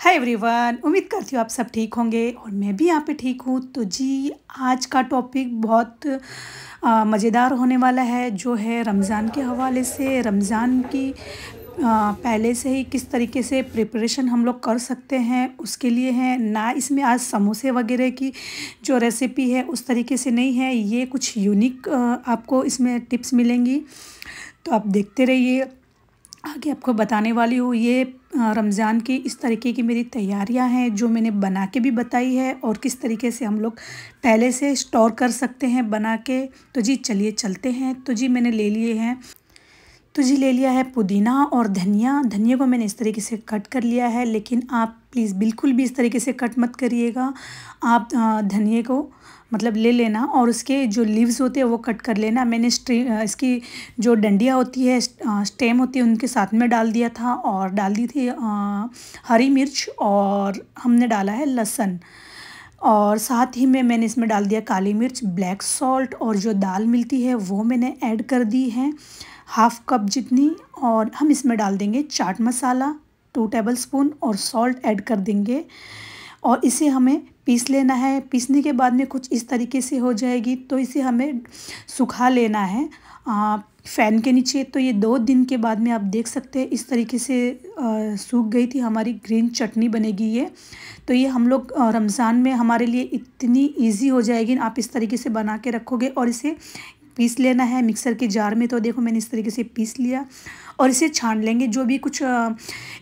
hi everyone उम्मीद करती हूँ आप सब ठीक होंगे और मैं भी यहाँ पे ठीक हूँ तो जी आज का टॉपिक बहुत मज़ेदार होने वाला है जो है रमज़ान के हवाले से रमज़ान की आ, पहले से ही किस तरीके से प्रिपरेशन हम लोग कर सकते हैं उसके लिए है ना इसमें आज समोसे वगैरह की जो रेसिपी है उस तरीके से नहीं है ये कुछ यूनिक आपको इसमें टिप्स मिलेंगी तो आप देखते रहिए आगे आपको बताने वाली हूँ ये रमज़ान की इस तरीके की मेरी तैयारियां हैं जो मैंने बना के भी बताई है और किस तरीके से हम लोग पहले से स्टोर कर सकते हैं बना के तो जी चलिए चलते हैं तो जी मैंने ले लिए हैं तो जी ले लिया है पुदीना और धनिया धनिया को मैंने इस तरीके से कट कर लिया है लेकिन आप प्लीज़ बिल्कुल भी इस तरीके से कट मत करिएगा आप धनिए को मतलब ले लेना और उसके जो लीव्स होते हैं वो कट कर लेना मैंने इसकी जो डंडियाँ होती है स्टेम होती है उनके साथ में डाल दिया था और डाल दी थी हरी मिर्च और हमने डाला है लहसन और साथ ही में मैंने इसमें डाल दिया काली मिर्च ब्लैक सॉल्ट और जो दाल मिलती है वो मैंने ऐड कर दी है हाफ़ कप जितनी और हम इसमें डाल देंगे chaat masala two tablespoon और सॉल्ट ऐड कर देंगे और इसे हमें पीस लेना है पीसने के बाद में कुछ इस तरीके से हो जाएगी तो इसे हमें सुखा लेना है फ़ैन के नीचे तो ये दो दिन के बाद में आप देख सकते हैं इस तरीके से सूख गई थी हमारी ग्रीन चटनी बनेगी ये तो ये हम लोग रमज़ान में हमारे लिए इतनी इजी हो जाएगी आप इस तरीके से बना के रखोगे और इसे पीस लेना है मिक्सर के जार में तो देखो मैंने इस तरीके से पीस लिया और इसे छान लेंगे जो भी कुछ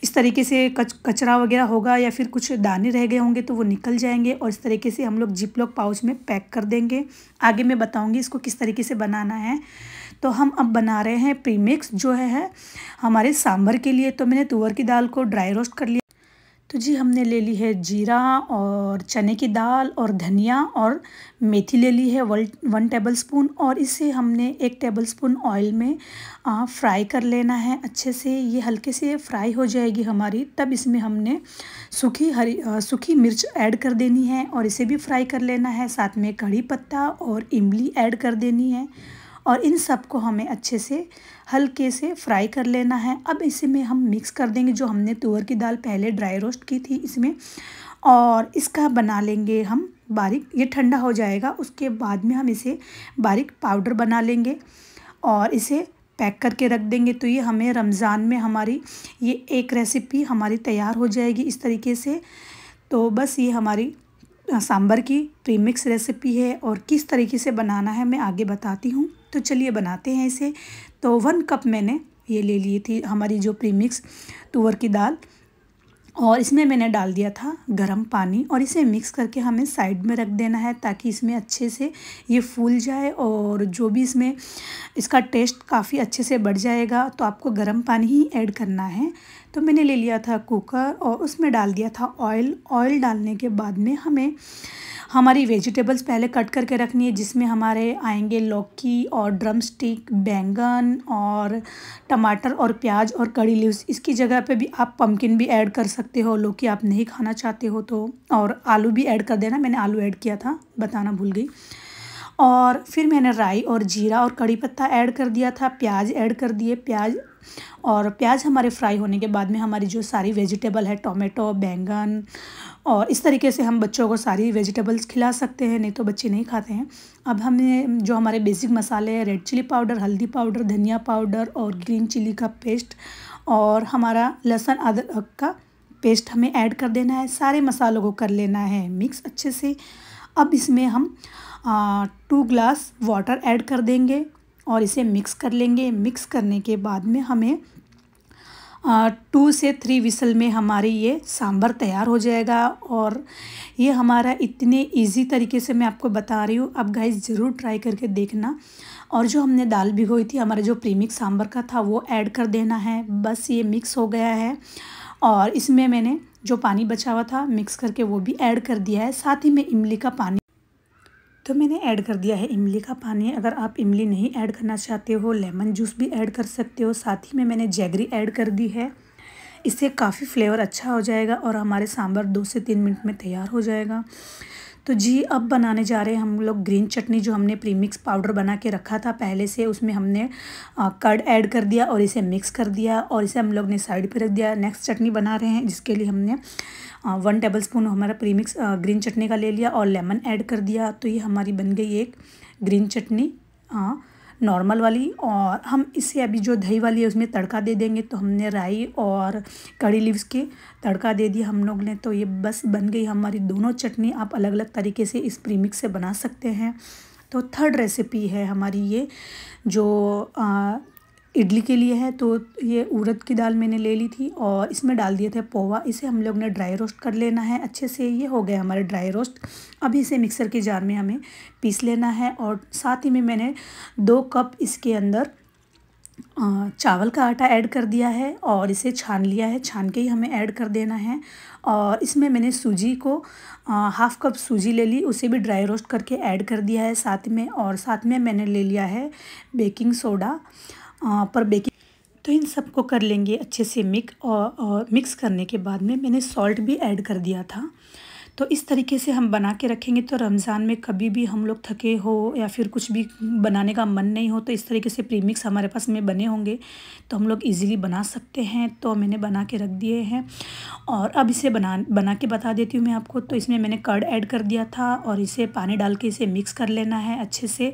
इस तरीके से कच कचरा वगैरह होगा या फिर कुछ दाने रह गए होंगे तो वो निकल जाएंगे और इस तरीके से हम लोग जिप लॉक पाउच में पैक कर देंगे आगे मैं बताऊँगी इसको किस तरीके से बनाना है तो हम अब बना रहे हैं प्रीमिक्स जो है, है हमारे सांभर के लिए तो मैंने तुअर की दाल को ड्राई रोस्ट कर लिया तो जी हमने ले ली है जीरा और चने की दाल और धनिया और मेथी ले ली है वन वन टेबल स्पून और इसे हमने एक टेबल स्पून ऑयल में आ, फ्राई कर लेना है अच्छे से ये हल्के से फ्राई हो जाएगी हमारी तब इसमें हमने सूखी हरी सूखी मिर्च ऐड कर देनी है और इसे भी फ्राई कर लेना है साथ में कड़ी पत्ता और इमली ऐड कर देनी है और इन सब को हमें अच्छे से हल्के से फ्राई कर लेना है अब इसी में हम मिक्स कर देंगे जो हमने तुअर की दाल पहले ड्राई रोस्ट की थी इसमें और इसका बना लेंगे हम बारीक ये ठंडा हो जाएगा उसके बाद में हम इसे बारीक पाउडर बना लेंगे और इसे पैक करके रख देंगे तो ये हमें रमज़ान में हमारी ये एक रेसिपी हमारी तैयार हो जाएगी इस तरीके से तो बस ये हमारी सांभर की तो ये मिक्स रेसिपी है और किस तरीके से बनाना है मैं आगे बताती हूँ तो चलिए बनाते हैं इसे तो वन कप मैंने ये ले लिए थी हमारी जो प्रीमिक्स तुअर की दाल और इसमें मैंने डाल दिया था गरम पानी और इसे मिक्स करके हमें साइड में रख देना है ताकि इसमें अच्छे से ये फूल जाए और जो भी इसमें इसका टेस्ट काफ़ी अच्छे से बढ़ जाएगा तो आपको गरम पानी ही ऐड करना है तो मैंने ले लिया था कुकर और उसमें डाल दिया था ऑयल ऑयल डालने के बाद में हमें हमारी वेजिटेबल्स पहले कट करके रखनी है जिसमें हमारे आएंगे लौकी और ड्रम स्टिक बैंगन और टमाटर और प्याज और कड़ी लीव्स इसकी जगह पे भी आप पम्पकिन भी ऐड कर सकते हो लौकी आप नहीं खाना चाहते हो तो और आलू भी ऐड कर देना मैंने आलू ऐड किया था बताना भूल गई और फिर मैंने राई और जीरा और कड़ी पत्ता ऐड कर दिया था प्याज ऐड कर दिए प्याज और प्याज हमारे फ्राई होने के बाद में हमारी जो सारी वेजिटेबल है टोमेटो बैंगन और इस तरीके से हम बच्चों को सारी वेजिटेबल्स खिला सकते हैं नहीं तो बच्चे नहीं खाते हैं अब हमें जो हमारे बेसिक मसाले हैं रेड चिली पाउडर हल्दी पाउडर धनिया पाउडर और ग्रीन चिली का पेस्ट और हमारा लहसुन अदरक का पेस्ट हमें ऐड कर देना है सारे मसालों को कर लेना है मिक्स अच्छे से अब इसमें हम uh, two glass water add कर देंगे और इसे मिक्स कर लेंगे मिक्स करने के बाद में हमें टू से थ्री विसल में हमारी ये सांभर तैयार हो जाएगा और ये हमारा इतने इजी तरीके से मैं आपको बता रही हूँ आप गाइस ज़रूर ट्राई करके देखना और जो हमने दाल भिगोई थी हमारा जो प्रीमिक्स सांभर का था वो ऐड कर देना है बस ये मिक्स हो गया है और इसमें मैंने जो पानी बचा हुआ था मिक्स करके वो भी ऐड कर दिया है साथ ही में इमली का पानी तो मैंने ऐड कर दिया है इमली का पानी अगर आप इमली नहीं ऐड करना चाहते हो लेमन जूस भी ऐड कर सकते हो साथ ही में मैंने जैगरी ऐड कर दी है इससे काफ़ी फ्लेवर अच्छा हो जाएगा और हमारे सांभर दो से तीन मिनट में तैयार हो जाएगा तो जी अब बनाने जा रहे हैं हम लोग ग्रीन चटनी जो हमने प्रीमिक्स पाउडर बना के रखा था पहले से उसमें हमने कर्ड ऐड कर दिया और इसे मिक्स कर दिया और इसे हम लोग ने साइड पर रख दिया नेक्स्ट चटनी बना रहे हैं जिसके लिए हमने वन टेबल स्पून हमारा प्रीमिक्स ग्रीन चटनी का ले लिया और लेमन ऐड कर दिया तो ये हमारी बन गई एक ग्रीन चटनी हाँ नॉर्मल वाली और हम इसे अभी जो दही वाली है उसमें तड़का दे देंगे तो हमने राई और कड़ी लीव्स के तड़का दे दिया हम लोग ने तो ये बस बन गई हमारी दोनों चटनी आप अलग अलग तरीके से इस प्रीमिक्स से बना सकते हैं तो थर्ड रेसिपी है हमारी ये जो आ, इडली के लिए है तो ये उड़द की दाल मैंने ले ली थी और इसमें डाल दिए थे पोवा इसे हम लोग ने ड्राई रोस्ट कर लेना है अच्छे से ये हो गया हमारे ड्राई रोस्ट अभी इसे मिक्सर के जार में हमें पीस लेना है और साथ ही में मैंने दो कप इसके अंदर चावल का आटा ऐड कर दिया है और इसे छान लिया है छान के ही हमें ऐड कर देना है और इसमें मैंने सूजी को हाफ़ कप सूजी ले ली उसे भी ड्राई रोस्ट करके ऐड कर दिया है साथ में और साथ में मैंने ले लिया है बेकिंग सोडा पर बेकिंग तो इन सबको कर लेंगे अच्छे से मिक और, और मिक्स करने के बाद में मैंने सॉल्ट भी ऐड कर दिया था तो इस तरीके से हम बना के रखेंगे तो रमज़ान में कभी भी हम लोग थके हो या फिर कुछ भी बनाने का मन नहीं हो तो इस तरीके से प्रीमिक्स हमारे पास में बने होंगे तो हम लोग इजीली बना सकते हैं तो मैंने बना के रख दिए हैं और अब इसे बना बना के बता देती हूँ मैं आपको तो इसमें मैंने कर्ड ऐड कर दिया था और इसे पानी डाल के इसे मिक्स कर लेना है अच्छे से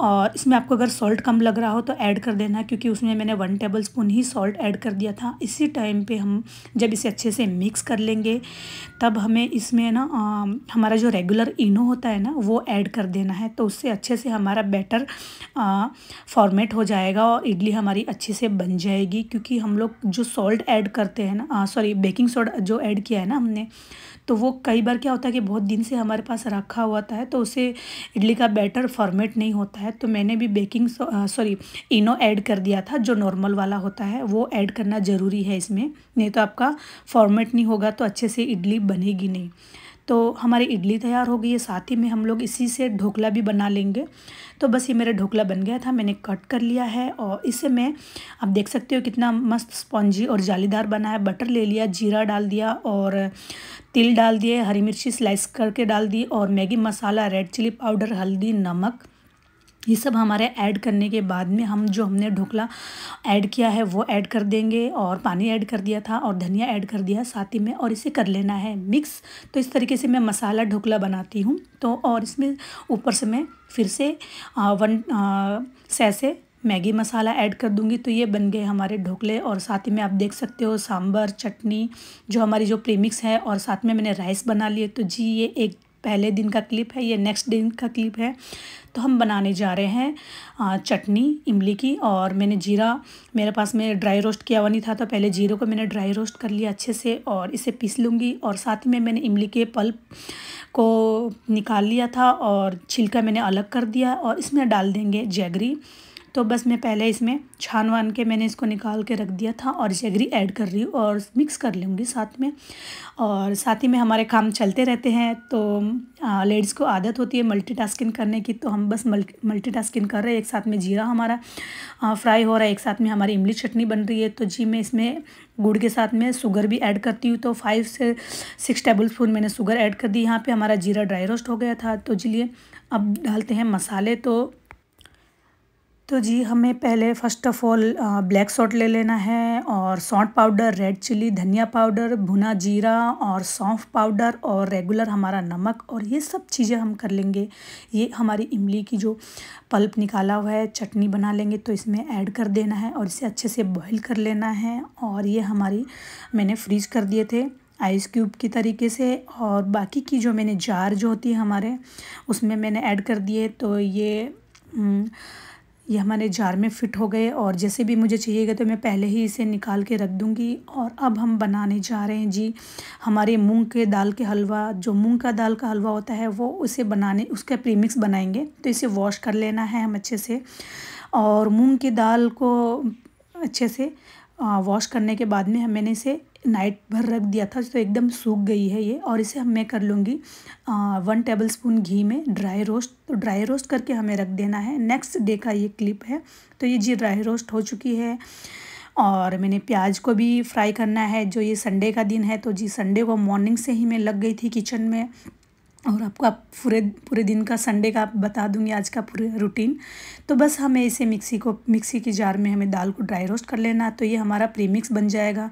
और इसमें आपको अगर सॉल्ट कम लग रहा हो तो ऐड कर देना क्योंकि उसमें मैंने वन टेबल स्पून ही सॉल्ट ऐड कर दिया था इसी टाइम पे हम जब इसे अच्छे से मिक्स कर लेंगे तब हमें इसमें ना हमारा जो रेगुलर इनो होता है ना वो ऐड कर देना है तो उससे अच्छे से हमारा बैटर फॉर्मेट हो जाएगा और इडली हमारी अच्छे से बन जाएगी क्योंकि हम लोग जो सॉल्ट ऐड करते हैं ना सॉरी बेकिंग सोडा जो ऐड किया है ना हमने तो वो कई बार क्या होता है कि बहुत दिन से हमारे पास रखा हुआ था तो उसे इडली का बैटर फॉर्मेट नहीं होता है तो मैंने भी बेकिंग सॉरी इनो ऐड कर दिया था जो नॉर्मल वाला होता है वो ऐड करना ज़रूरी है इसमें नहीं तो आपका फॉर्मेट नहीं होगा तो अच्छे से इडली बनेगी नहीं तो हमारी इडली तैयार हो गई है साथ ही में हम लोग इसी से ढोकला भी बना लेंगे तो बस ये मेरा ढोकला बन गया था मैंने कट कर लिया है और इसे मैं आप देख सकते हो कितना मस्त स्पॉन्जी और जालीदार बना है बटर ले लिया जीरा डाल दिया और तिल डाल दिए हरी मिर्ची स्लाइस करके डाल दी और Maggi masala red chilli powder हल्दी नमक ये सब हमारे ऐड करने के बाद में हम जो हमने ढोकला ऐड किया है वो ऐड कर देंगे और पानी ऐड कर दिया था और धनिया ऐड कर दिया साथ ही में और इसे कर लेना है मिक्स तो इस तरीके से मैं मसाला ढोकला बनाती हूँ तो और इसमें ऊपर से मैं फिर से uh, one sachet Maggi masala add कर दूंगी तो ये बन गए हमारे ढोकले और साथ ही में आप देख सकते हो सांभर चटनी जो हमारी जो प्रीमिक्स है और साथ में मैंने राइस बना लिए तो जी ये एक पहले दिन का क्लिप है ये नेक्स्ट दिन का क्लिप है तो हम बनाने जा रहे हैं चटनी इमली की और मैंने जीरा मेरे पास में ड्राई रोस्ट किया हुआ नहीं था तो पहले जीरो को मैंने ड्राई रोस्ट कर लिया अच्छे से और इसे पीस लूँगी और साथ ही में मैंने इमली के पल्प को निकाल लिया था और छिलका मैंने अलग कर दिया और इसमें डाल देंगे जैगरी तो बस मैं पहले इसमें छान वान के मैंने इसको निकाल के रख दिया था और जगरी ऐड कर रही हूँ और मिक्स कर लूँगी साथ में और साथ ही में हमारे काम चलते रहते हैं तो लेडीज़ को आदत होती है मल्टीटास्किंग करने की तो हम बस मल्टीटास्किंग कर रहे हैं एक साथ में जीरा हमारा फ्राई हो रहा है एक साथ में हमारी इमली चटनी बन रही है तो जी मैं इसमें गुड़ के साथ में शुगर भी ऐड करती हूँ तो फाइव से सिक्स टेबल स्पून मैंने शुगर ऐड कर दी यहाँ पर हमारा जीरा ड्राई रोस्ट हो गया था तो जी अब डालते हैं मसाले तो तो जी हमें पहले first of all black salt ले लेना है और सॉल्ट पाउडर रेड चिली धनिया पाउडर भुना जीरा और सौंफ पाउडर और रेगुलर हमारा नमक और ये सब चीज़ें हम कर लेंगे ये हमारी इमली की जो पल्प निकाला हुआ है चटनी बना लेंगे तो इसमें ऐड कर देना है और इसे अच्छे से बॉईल कर लेना है और ये हमारी मैंने फ्रीज कर दिए थे आइस क्यूब की तरीके से और बाकी की जो मैंने जार जो होती है हमारे उसमें मैंने ऐड कर दिए तो ये हम्म, ये हमारे जार में फ़िट हो गए और जैसे भी मुझे चाहिएगा तो मैं पहले ही इसे निकाल के रख दूँगी और अब हम बनाने जा रहे हैं जी हमारे मूंग के दाल के हलवा जो मूंग का दाल का हलवा होता है वो उसे बनाने उसका प्रीमिक्स बनाएंगे तो इसे वॉश कर लेना है हम अच्छे से और मूंग की दाल को अच्छे से वॉश करने के बाद में हम मैंने इसे नाइट भर रख दिया था तो एकदम सूख गई है ये और इसे हम मैं कर लूँगी वन टेबल स्पून घी में ड्राई रोस्ट तो ड्राई रोस्ट करके हमें रख देना है नेक्स्ट डे का ये क्लिप है तो ये जी ड्राई रोस्ट हो चुकी है और मैंने प्याज को भी फ्राई करना है जो ये संडे का दिन है तो जी संडे को मॉर्निंग से ही मैं लग गई थी किचन में और आपको आप पूरे पूरे दिन का संडे का आप बता दूंगी आज का पूरे रूटीन तो बस हमें इसे मिक्सी को मिक्सी की जार में हमें दाल को ड्राई रोस्ट कर लेना तो ये हमारा प्रीमिक्स बन जाएगा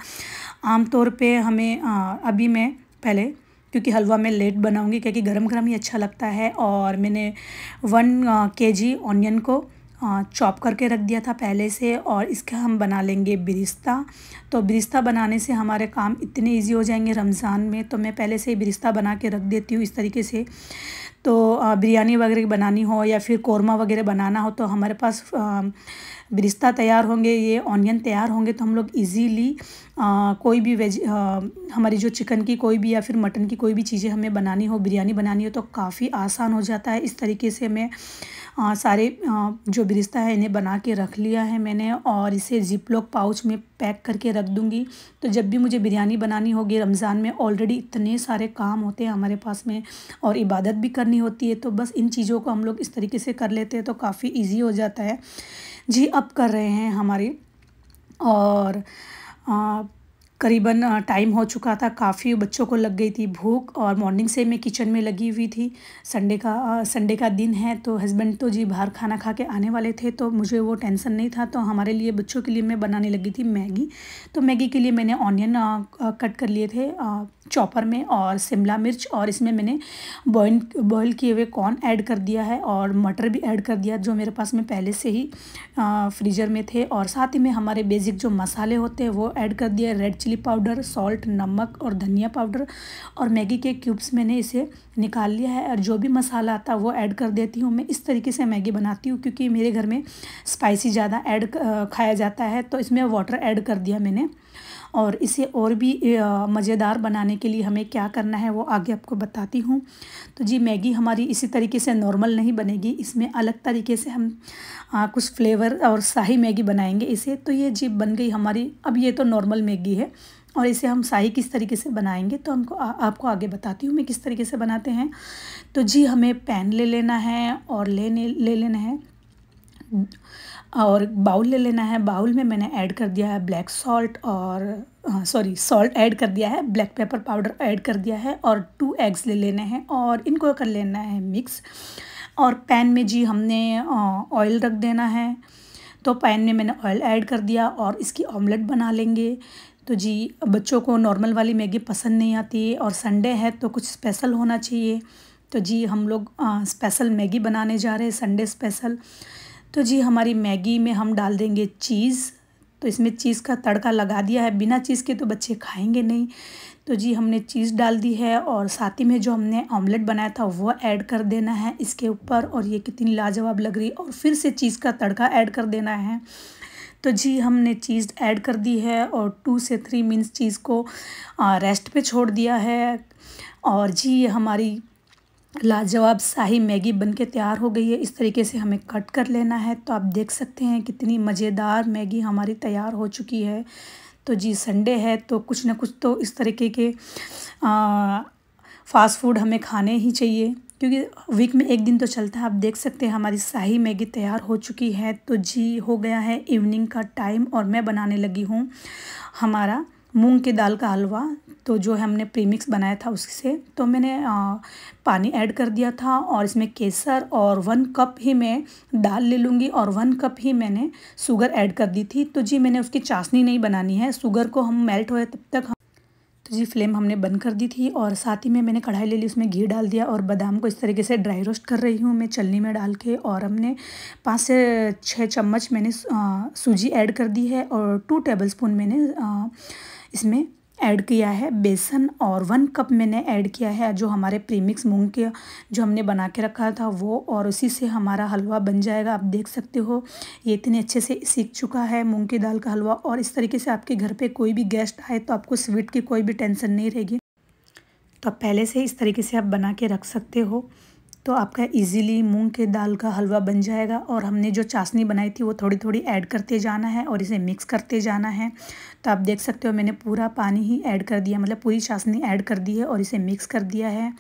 आमतौर पे हमें आ, अभी मैं पहले क्योंकि हलवा मैं लेट बनाऊंगी क्योंकि गरम गरम ही अच्छा लगता है और मैंने वन के जी ऑनियन को चॉप करके रख दिया था पहले से और इसका हम बना लेंगे बिरिस्ता तो बिरिस्ता बनाने से हमारे काम इतने इजी हो जाएंगे रमज़ान में तो मैं पहले से ही बिरिस्ता बना के रख देती हूँ इस तरीके से तो बिरयानी वगैरह बनानी हो या फिर कौरमा वगैरह बनाना हो तो हमारे पास बिरिस्ता तैयार होंगे ये ऑनियन तैयार होंगे तो हम लोग ईजीली कोई भी वेज आ, हमारी जो चिकन की कोई भी या फिर मटन की कोई भी चीज़ें हमें बनानी हो बिरयानी बनानी हो तो काफ़ी आसान हो जाता है इस तरीके से मैं आ, सारे आ, जो बिरिस्ता है इन्हें बना के रख लिया है मैंने और इसे जिपलॉक पाउच में पैक करके रख दूँगी तो जब भी मुझे बिरयानी बनानी होगी रमज़ान में ऑलरेडी इतने सारे काम होते हैं हमारे पास में और इबादत भी करनी होती है तो बस इन चीज़ों को हम लोग इस तरीके से कर लेते हैं तो काफ़ी ईजी हो जाता है जी अप कर रहे हैं हमारी और करीबन टाइम हो चुका था काफ़ी बच्चों को लग गई थी भूख और मॉर्निंग से मैं किचन में लगी हुई थी संडे का संडे का दिन है तो हस्बैंड तो जी बाहर खाना खा के आने वाले थे तो मुझे वो टेंशन नहीं था तो हमारे लिए बच्चों के लिए मैं बनाने लगी थी मैगी तो मैगी के लिए मैंने ऑनियन कट कर लिए थे चॉपर में और शिमला मिर्च और इसमें मैंने बॉइन बॉयल किए हुए कॉर्न ऐड कर दिया है और मटर भी ऐड कर दिया जो मेरे पास में पहले से ही फ्रीजर में थे और साथ ही में हमारे बेसिक जो मसाले होते हैं वो ऐड कर दिया red chilli chilli powder salt नमक और धनिया पाउडर और मैगी के क्यूब्स मैंने इसे निकाल लिया है और जो भी मसाला आता वो ऐड कर देती हूँ मैं इस तरीके से मैगी बनाती हूँ क्योंकि मेरे घर में स्पाइसी ज़्यादा ऐड खाया जाता है तो इसमें वाटर ऐड कर दिया मैंने और इसे और भी मज़ेदार बनाने के लिए हमें क्या करना है वो आगे आपको बताती हूँ तो जी मैगी हमारी इसी तरीके से नॉर्मल नहीं बनेगी इसमें अलग तरीके से हम आ, कुछ फ्लेवर और शाही मैगी बनाएंगे इसे तो ये जी बन गई हमारी अब ये तो नॉर्मल मैगी है और इसे हम शाही किस तरीके से बनाएंगे तो हमको आ, आपको आगे बताती हूँ मैं किस तरीके से बनाते हैं तो जी हमें पैन ले लेना है और लेने ले लेना है और बाउल ले लेना है बाउल में मैंने ऐड कर दिया है ब्लैक सॉल्ट और सॉरी सॉल्ट ऐड कर दिया है ब्लैक पेपर पाउडर ऐड कर दिया है और टू एग्स ले लेने हैं और इनको कर लेना है मिक्स और पैन में जी हमने ऑयल रख देना है तो पैन में मैंने ऑयल ऐड कर दिया और इसकी ऑमलेट बना लेंगे तो जी बच्चों को नॉर्मल वाली मैगी पसंद नहीं आती और संडे है तो कुछ स्पेशल होना चाहिए तो जी हम लोग स्पेशल मैगी बनाने जा रहे हैं संडे स्पेशल तो जी हमारी मैगी में हम डाल देंगे चीज़ तो इसमें चीज़ का तड़का लगा दिया है बिना चीज़ के तो बच्चे खाएंगे नहीं तो जी हमने चीज़ डाल दी है और साथ ही में जो हमने ऑमलेट बनाया था वो ऐड कर देना है इसके ऊपर और ये कितनी लाजवाब लग रही और फिर से चीज़ का तड़का ऐड कर देना है तो जी हमने चीज़ ऐड कर दी है और टू से थ्री मिनट्स चीज़ को रेस्ट पे छोड़ दिया है और जी हमारी लाजवाब शाही मैगी बनके तैयार हो गई है इस तरीके से हमें कट कर लेना है तो आप देख सकते हैं कितनी मज़ेदार मैगी हमारी तैयार हो चुकी है तो जी संडे है तो कुछ ना कुछ तो इस तरीके के फ़ास्ट फूड हमें खाने ही चाहिए क्योंकि वीक में एक दिन तो चलता है आप देख सकते हैं हमारी शाही मैगी तैयार हो चुकी है तो जी हो गया है इवनिंग का टाइम और मैं बनाने लगी हूँ हमारा मूंग की दाल का हलवा तो जो है हमने प्रीमिक्स बनाया था उससे तो मैंने आ, पानी ऐड कर दिया था और इसमें केसर और वन कप ही मैं दाल ले लूँगी और वन कप ही मैंने शुगर ऐड कर दी थी तो जी मैंने उसकी चाशनी नहीं बनानी है शुगर को हम मेल्ट हुए तब तक हम तो जी फ्लेम हमने बंद कर दी थी और साथ ही में मैंने कढ़ाई ले ली उसमें घी डाल दिया और बादाम को इस तरीके से ड्राई रोस्ट कर रही हूँ मैं चलनी में डाल के और हमने पाँच से छः चम्मच मैंने सूजी ऐड कर दी है और टू टेबल स्पून मैंने आ, इसमें ऐड किया है बेसन और वन कप मैंने ऐड किया है जो हमारे प्रीमिक्स मूंग के जो हमने बना के रखा था वो और उसी से हमारा हलवा बन जाएगा आप देख सकते हो ये इतने अच्छे से सीख चुका है मूंग की दाल का हलवा और इस तरीके से आपके घर पे कोई भी गेस्ट आए तो आपको स्वीट की कोई भी टेंशन नहीं रहेगी तो आप पहले से इस तरीके से आप बना के रख सकते हो तो आपका इजीली मूंग के दाल का हलवा बन जाएगा और हमने जो चाशनी बनाई थी वो थोड़ी थोड़ी ऐड करते जाना है और इसे मिक्स करते जाना है तो आप देख सकते हो मैंने पूरा पानी ही ऐड कर दिया मतलब पूरी चाशनी ऐड कर दी है और इसे मिक्स कर दिया है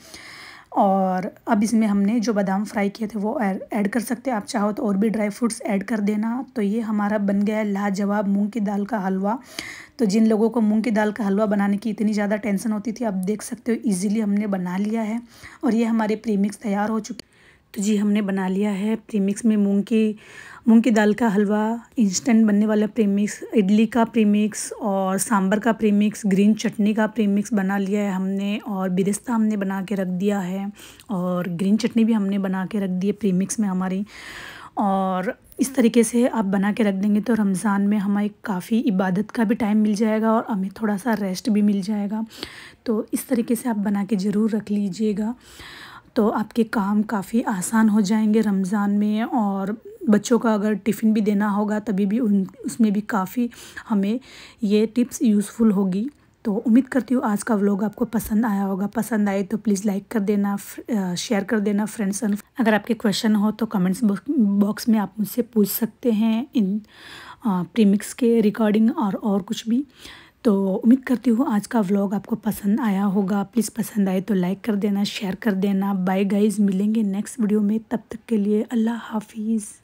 और अब इसमें हमने जो बादाम फ्राई किए थे वो ऐड कर सकते हैं आप चाहो तो और भी ड्राई फ्रूट्स ऐड कर देना तो ये हमारा बन गया है लाजवाब मूंग की दाल का हलवा तो जिन लोगों को मूंग की दाल का हलवा बनाने की इतनी ज़्यादा टेंशन होती थी आप देख सकते हो ईजिली हमने बना लिया है और ये हमारे प्रीमिक्स तैयार हो चुके तो जी हमने बना लिया है प्रीमिक्स में मूँग की मूंग की दाल का हलवा इंस्टेंट बनने वाला प्रीमिक्स इडली का प्रीमिक्स और सांभर का प्रीमिक्स ग्रीन चटनी का प्रीमिक्स बना लिया है हमने और बिरिस्ता हमने बना के रख दिया है और ग्रीन चटनी भी हमने बना के रख दी है प्रीमिक्स में हमारी और इस तरीके से आप बना के रख देंगे तो रमज़ान में हमें काफ़ी इबादत का भी टाइम मिल जाएगा और हमें थोड़ा सा रेस्ट भी मिल जाएगा तो इस तरीके से आप बना के ज़रूर रख लीजिएगा तो आपके काम काफ़ी आसान हो जाएंगे रमज़ान में और बच्चों का अगर टिफ़िन भी देना होगा तभी भी उन उसमें भी काफ़ी हमें ये टिप्स यूज़फुल होगी तो उम्मीद करती हूँ आज का व्लॉग आपको पसंद आया होगा पसंद आए तो प्लीज़ लाइक कर देना शेयर कर देना फ्रेंड्स एंड अगर आपके क्वेश्चन हो तो कमेंट्स बॉक्स में आप मुझसे पूछ सकते हैं इन प्रीमिक्स के रिकॉर्डिंग और और कुछ भी तो उम्मीद करती हूँ आज का व्लॉग आपको पसंद आया होगा प्लीज़ पसंद आए तो लाइक कर देना शेयर कर देना बाय गाइज मिलेंगे नेक्स्ट वीडियो में तब तक के लिए अल्लाह हाफिज़